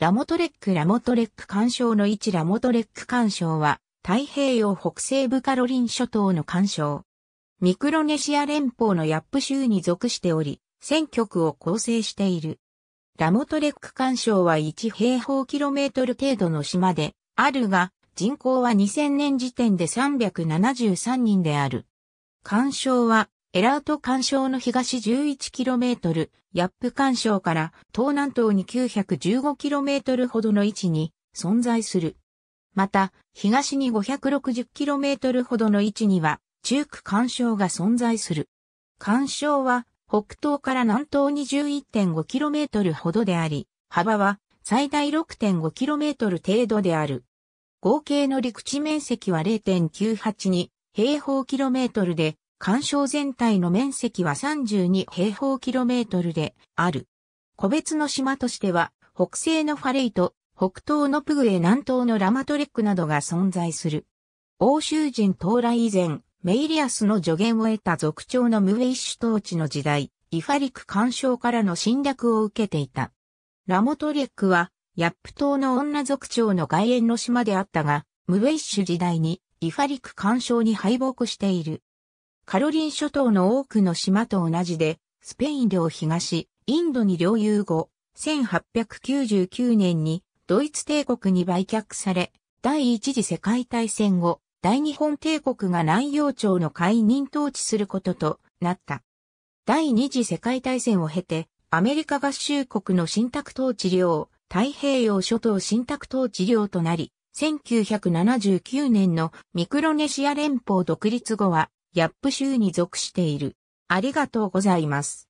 ラモトレックラモトレック干渉の位置ラモトレック干渉は太平洋北西部カロリン諸島の干渉。ミクロネシア連邦のヤップ州に属しており、選挙区を構成している。ラモトレック干渉は1平方キロメートル程度の島であるが、人口は2000年時点で373人である。干渉はエラート干渉の東 11km、ヤップ干渉から東南東に 915km ほどの位置に存在する。また、東に 560km ほどの位置には中区干渉が存在する。干渉は北東から南東に 11.5km ほどであり、幅は最大 6.5km 程度である。合計の陸地面積は0.982平方キロメートルで、干渉全体の面積は32平方キロメートルである。個別の島としては、北西のファレイト、北東のプグエ南東のラマトレックなどが存在する。欧州人到来以前、メイリアスの助言を得た族長のムウェイッシュ統治の時代、イファリク干渉からの侵略を受けていた。ラモトレックは、ヤップ島の女族長の外縁の島であったが、ムウェイッシュ時代にイファリク干渉に敗北している。カロリン諸島の多くの島と同じで、スペイン領東、インドに領有後、1899年にドイツ帝国に売却され、第一次世界大戦後、大日本帝国が南洋町の解任統治することとなった。第二次世界大戦を経て、アメリカ合衆国の新宅統治領、太平洋諸島新宅統治領となり、1979年のミクロネシア連邦独立後はヤップ州に属している。ありがとうございます。